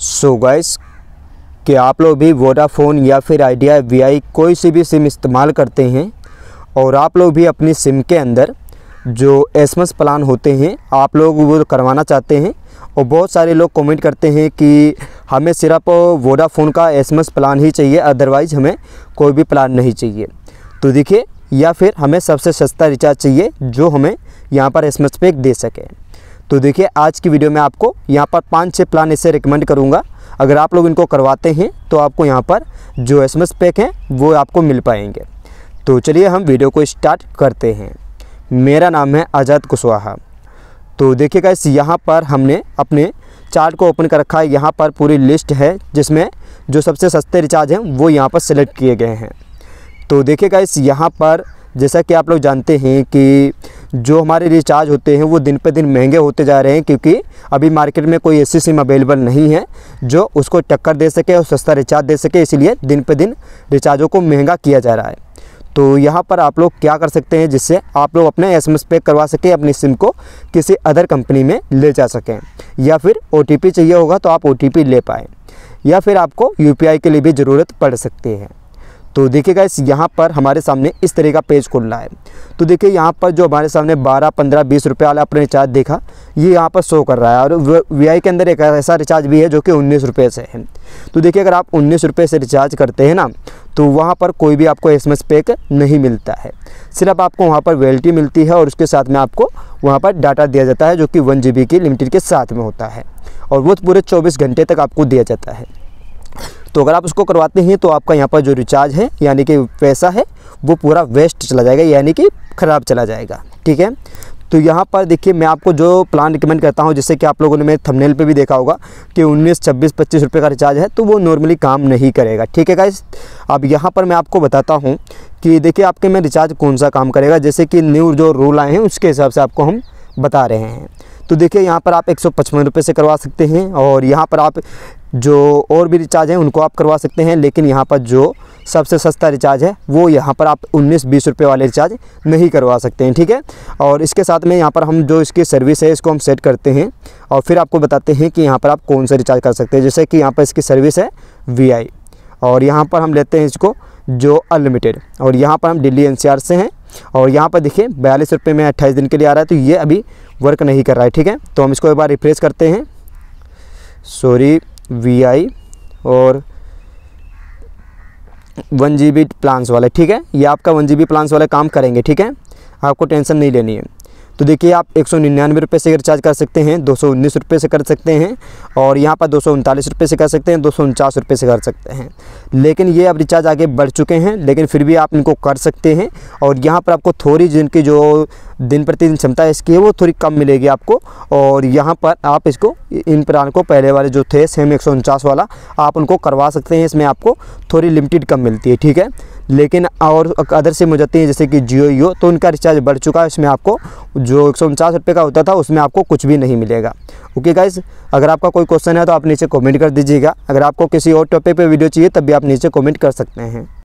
सो so guys कि आप लोग भी वोडाफोन या फिर आइडिया वी कोई सी भी सिम इस्तेमाल करते हैं और आप लोग भी अपनी सिम के अंदर जो एसमस प्लान होते हैं आप लोग वो करवाना चाहते हैं और बहुत सारे लोग कमेंट करते हैं कि हमें सिर्फ वोडाफोन का एसमस प्लान ही चाहिए अदरवाइज़ हमें कोई भी प्लान नहीं चाहिए तो देखिए या फिर हमें सबसे सस्ता रिचार्ज चाहिए जो हमें यहाँ पर एस पे दे सके तो देखिए आज की वीडियो में आपको यहाँ पर पाँच छः प्लान ऐसे रिकमेंड करूँगा अगर आप लोग इनको करवाते हैं तो आपको यहाँ पर जो एस एम पैक हैं वो आपको मिल पाएंगे तो चलिए हम वीडियो को स्टार्ट करते हैं मेरा नाम है आज़ाद कुशवाहा तो देखिए इस यहाँ पर हमने अपने चार्ट को ओपन कर रखा है यहाँ पर पूरी लिस्ट है जिसमें जो सबसे सस्ते रिचार्ज हैं वो यहाँ पर सेलेक्ट किए गए हैं तो देखिए इस यहाँ पर जैसा कि आप लोग जानते हैं कि जो हमारे रिचार्ज होते हैं वो दिन पे दिन महंगे होते जा रहे हैं क्योंकि अभी मार्केट में कोई ऐसी सिम अवेलेबल नहीं है जो उसको टक्कर दे सके और सस्ता रिचार्ज दे सके इसलिए दिन पे दिन रिचार्जों को महंगा किया जा रहा है तो यहाँ पर आप लोग क्या कर सकते हैं जिससे आप लोग अपने एस एम पे करवा सकें अपनी सिम को किसी अदर कंपनी में ले जा सकें या फिर ओ चाहिए होगा तो आप ओ ले पाएँ या फिर आपको यू के लिए भी ज़रूरत पड़ सकती है तो देखिए गाइस यहाँ पर हमारे सामने इस तरह का पेज खुलना है तो देखिए यहाँ पर जो हमारे सामने 12, 15, 20 रुपये वाला आपने रिचार्ज देखा ये यहाँ पर शो कर रहा है और वी के अंदर एक ऐसा रिचार्ज भी है जो कि उन्नीस रुपये से है तो देखिए अगर आप उन्नीस रुपये से रिचार्ज करते हैं ना तो वहाँ पर कोई भी आपको एस एम पैक नहीं मिलता है सिर्फ आपको वहाँ पर वेल्टी मिलती है और उसके साथ में आपको वहाँ पर डाटा दिया जाता है जो कि वन जी की लिमिटेड के साथ में होता है और वो पूरे चौबीस घंटे तक आपको दिया जाता है तो अगर आप उसको करवाते हैं तो आपका यहाँ पर जो रिचार्ज है यानी कि पैसा है वो पूरा वेस्ट चला जाएगा यानी कि ख़राब चला जाएगा ठीक है तो यहाँ पर देखिए मैं आपको जो प्लान रिकमेंड करता हूँ जैसे कि आप लोगों ने मेरे थंबनेल पे भी देखा होगा कि 19, 26, पच्चीस रुपये का रिचार्ज है तो वो नॉर्मली काम नहीं करेगा ठीक है गाइज अब यहाँ पर मैं आपको बताता हूँ कि देखिए आपके में रिचार्ज कौन सा काम करेगा जैसे कि न्यू जो रूल आए हैं उसके हिसाब से आपको हम बता रहे हैं तो देखिए यहाँ पर आप एक सौ से करवा सकते हैं और यहाँ पर आप जो और भी रिचार्ज हैं उनको आप करवा सकते हैं लेकिन यहाँ पर जो सबसे सस्ता रिचार्ज है वो यहाँ पर आप 19-20 रुपए वाले रिचार्ज नहीं करवा सकते हैं ठीक है और इसके साथ में यहाँ पर हम जो इसकी सर्विस है इसको हम सेट करते हैं और फिर आपको बताते हैं कि यहाँ पर आप कौन सा रिचार्ज कर सकते हैं जैसे कि यहाँ पर इसकी सर्विस है वी और यहाँ पर हम लेते हैं इसको जो अनलिमिटेड और यहाँ पर हम दिल्ली एन से हैं और यहाँ पर देखिए बयालीस रुपये में अट्ठाईस दिन के लिए आ रहा है तो ये अभी वर्क नहीं कर रहा है ठीक है तो हम इसको एक बार रिफ्रेश करते हैं सॉरी वी आई और वन जी बी प्लान्स वाले ठीक है ये आपका वन जी बी प्लान्स वाले काम करेंगे ठीक है आपको टेंशन नहीं लेनी है तो देखिए आप एक सौ निन्यानवे रुपये से रिचार्ज कर सकते हैं दो सौ उन्नीस रुपये से कर सकते हैं और यहाँ पर दो सौ उनतालीस रुपये से कर सकते हैं दो सौ उनचास रुपये से कर सकते हैं लेकिन ये अब रिचार्ज आगे बढ़ चुके हैं लेकिन फिर भी आप इनको कर सकते हैं और यहाँ पर आपको थोड़ी जिनकी जो दिन प्रतिदिन क्षमता इसकी है वो थोड़ी कम मिलेगी आपको और यहाँ पर आप इसको इन प्लान को पहले वाले जो थे सेम एक वाला आप उनको करवा सकते हैं इसमें आपको थोड़ी लिमिटेड कम मिलती है ठीक है लेकिन और अदर सिम हो जाती हैं जैसे कि जियो यो तो उनका रिचार्ज बढ़ चुका है उसमें आपको जो एक सौ का होता था उसमें आपको कुछ भी नहीं मिलेगा ओके गाइज अगर आपका कोई क्वेश्चन है तो आप नीचे कमेंट कर दीजिएगा अगर आपको किसी और टॉपिक पे वीडियो चाहिए तब भी आप नीचे कमेंट कर सकते हैं